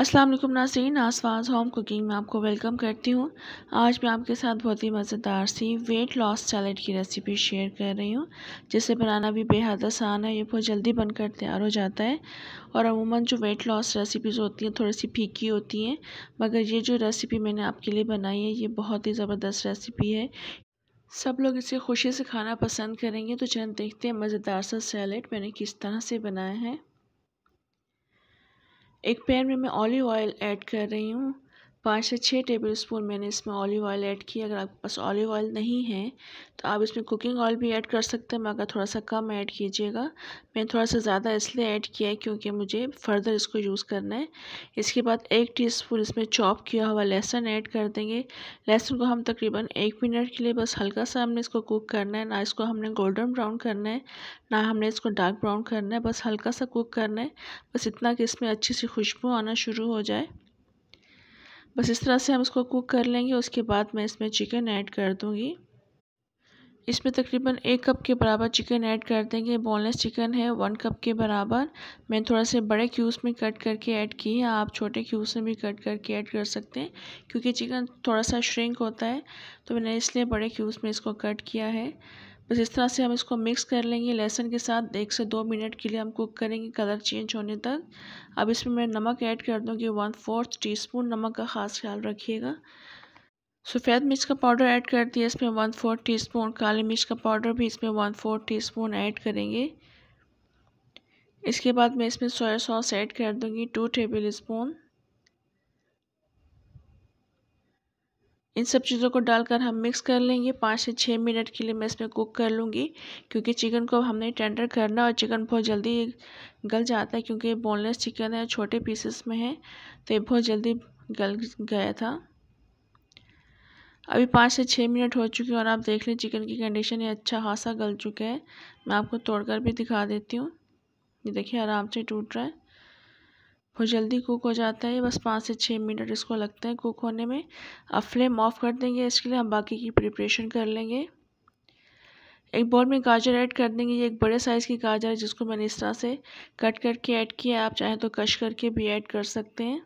अस्सलाम वालेकुम Nasreen आसवाज home cooking में आपको वेलकम करती हूँ आज मैं आपके साथ बहुत ही मज़ेदार सी वेट लॉस सैलड की रेसिपी शेयर कर रही हूँ जिसे बनाना भी बेहद आसान है ये बहुत जल्दी बनकर तैयार हो जाता है और अमूमन जो वेट लॉस रेसिपीज़ होती हैं थोड़ी सी फीकी होती हैं मगर ये जो रेसिपी मैंने आपके लिए बनाई है ये बहुत ही ज़बरदस्त रेसिपी है सब लोग इसे खुशी से खाना पसंद करेंगे तो चंद देखते हैं मज़ेदार सा सैलड मैंने किस तरह से बनाया है एक पैन में मैं ऑलिव ऑयल ऐड कर रही हूँ पाँच से छः टेबल स्पून मैंने इसमें ऑलिव ऑयल ऐड किया अगर आपके पास ऑलिव ऑयल नहीं है तो आप इसमें कुकिंग ऑयल भी ऐड कर सकते हैं मगर थोड़ा सा कम ऐड कीजिएगा मैंने थोड़ा सा ज़्यादा इसलिए ऐड किया है क्योंकि मुझे फर्दर इसको यूज़ करना है इसके बाद एक टीस्पून इसमें चॉप किया हुआ लहसुन ऐड कर देंगे लहसुन को हम तकरीबन एक मिनट के लिए बस हल्का सा हमने इसको कुक करना है ना इसको हमने गोल्डन ब्राउन करना है ना हमने इसको डार्क ब्राउन करना है बस हल्का सा कुक करना है बस इतना कि इसमें अच्छी सी खुशबू आना शुरू हो जाए बस इस तरह से हम इसको कुक कर लेंगे उसके बाद मैं इसमें चिकन ऐड कर दूँगी इसमें तकरीबन एक कप के बराबर चिकन ऐड कर देंगे बोनलेस चिकन है वन कप के बराबर मैं थोड़ा से बड़े क्यूब्स में कट करके ऐड की है आप छोटे क्यूब्स में भी कट करके ऐड कर सकते हैं क्योंकि चिकन थोड़ा सा श्रिंक होता है तो मैंने इसलिए बड़े क्यूब्स में इसको कट किया है बस तो इस तरह से हम इसको मिक्स कर लेंगे लहसुन के साथ एक से दो मिनट के लिए हम कुक करेंगे कलर चेंज होने तक अब इसमें मैं नमक ऐड कर दूँगी वन फोर्थ टी स्पून नमक का ख़ास ख्याल रखिएगा सफ़ेद मिर्च का पाउडर ऐड कर दिया इसमें वन फोर्थ टी स्पून काली मिर्च का पाउडर भी इसमें one fourth teaspoon add करेंगे इसके बाद मैं इसमें सोया सॉस ऐड कर दूँगी टू टेबल स्पून इन सब चीज़ों को डालकर हम मिक्स कर लेंगे पाँच से छः मिनट के लिए मैं इसमें कुक कर लूँगी क्योंकि चिकन को हमने टेंडर करना और चिकन बहुत जल्दी गल जाता है क्योंकि बोनलेस चिकन है छोटे पीसेस में है तो ये बहुत जल्दी गल गया था अभी पाँच से छः मिनट हो चुके हैं और आप देख लें चिकन की कंडीशन ये अच्छा खासा गल चुका है मैं आपको तोड़कर भी दिखा देती हूँ ये देखिए आराम से टूट रहा है बहुत जल्दी कुक हो जाता है बस पाँच से छः मिनट इसको लगते हैं कुक होने में अब फ्लेम ऑफ कर देंगे इसके लिए हम बाकी की प्रिपरेशन कर लेंगे एक बॉल में गाजर ऐड कर देंगे ये एक बड़े साइज़ की गाजर है जिसको मैंने इस तरह से कट करके ऐड किया है आप चाहें तो कश करके भी ऐड कर सकते हैं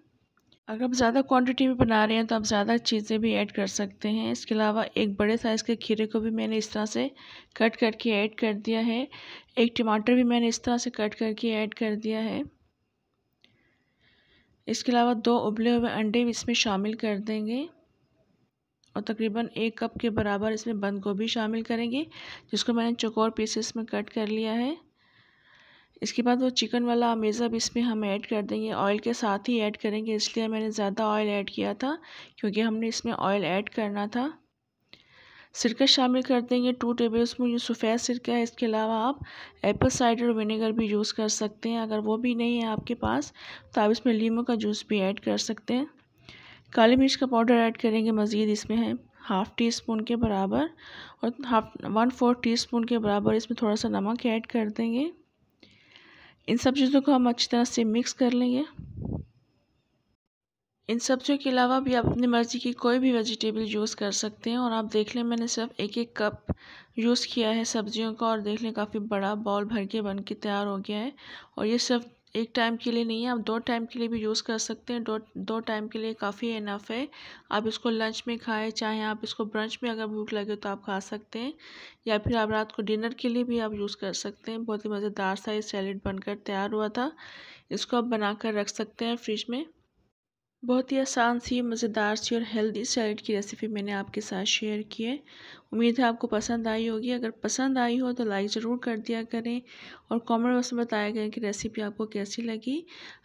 अगर आप ज़्यादा क्वांटिटी में बना रहे हैं तो आप ज़्यादा चीज़ें भी ऐड कर सकते हैं इसके अलावा एक बड़े साइज़ के खीरे को भी मैंने इस तरह से कट करके ऐड कर दिया है एक टमाटर भी मैंने इस तरह से कट करके ऐड कर दिया है इसके अलावा दो उबले हुए अंडे भी इसमें शामिल कर देंगे और तकरीबन एक कप के बराबर इसमें बंद गोभी शामिल करेंगे जिसको मैंने चकोर पीसेस में कट कर लिया है इसके बाद वो चिकन वाला अमेज़ा भी इसमें हम ऐड कर देंगे ऑयल के साथ ही ऐड करेंगे इसलिए मैंने ज़्यादा ऑयल ऐड किया था क्योंकि हमने इसमें ऑयल ऐड करना था सिरका शामिल कर देंगे टू टेबल स्पून ये सफ़ेद सिरका है इसके अलावा आप एप्पल साइडर विनेगर भी यूज़ कर सकते हैं अगर वो भी नहीं है आपके पास तो आप इसमें लीमू का जूस भी ऐड कर सकते हैं काली मिर्च का पाउडर ऐड करेंगे मज़ीद इसमें है हाफ़ टी स्पून के बराबर और half one fourth teaspoon के बराबर इसमें थोड़ा सा नमक ऐड कर देंगे इन सब चीज़ों को हम अच्छी तरह से मिक्स कर लेंगे इन सब्जियों के अलावा भी आप अपनी मर्ज़ी की कोई भी वेजिटेबल यूज़ कर सकते हैं और आप देख लें मैंने सिर्फ एक एक कप यूज़ किया है सब्जियों का और देख लें काफ़ी बड़ा बॉल भर के बन के तैयार हो गया है और ये सिर्फ एक टाइम के लिए नहीं है आप दो टाइम के लिए भी यूज़ कर सकते हैं दो दो टाइम के लिए काफ़ी इनफ है आप इसको लंच में खाएं चाहे आप इसको ब्रंच में अगर भूख लगे तो आप खा सकते हैं या फिर आप रात को डिनर के लिए भी आप यूज़ कर सकते हैं बहुत ही मज़ेदार सा ये सैलड बनकर तैयार हुआ था इसको आप बना कर रख सकते हैं फ्रिज में बहुत ही आसान सी मज़ेदार सी और हेल्दी सैलड की रेसिपी मैंने आपके साथ शेयर की है उम्मीद है आपको पसंद आई होगी अगर पसंद आई हो तो लाइक ज़रूर कर दिया करें और कमेंट बॉक्स में बताया करें कि रेसिपी आपको कैसी लगी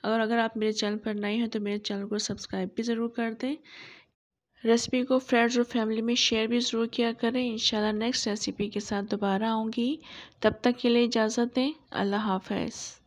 और अगर आप मेरे चैनल पर नए हैं तो मेरे चैनल को सब्सक्राइब भी ज़रूर कर दें रेसिपी को फ्रेंड्स और फैमिली में शेयर भी ज़रूर किया करें इन नेक्स्ट रेसिपी के साथ दोबारा आऊँगी तब तक के लिए इजाज़त दें अल्लाह हाफ़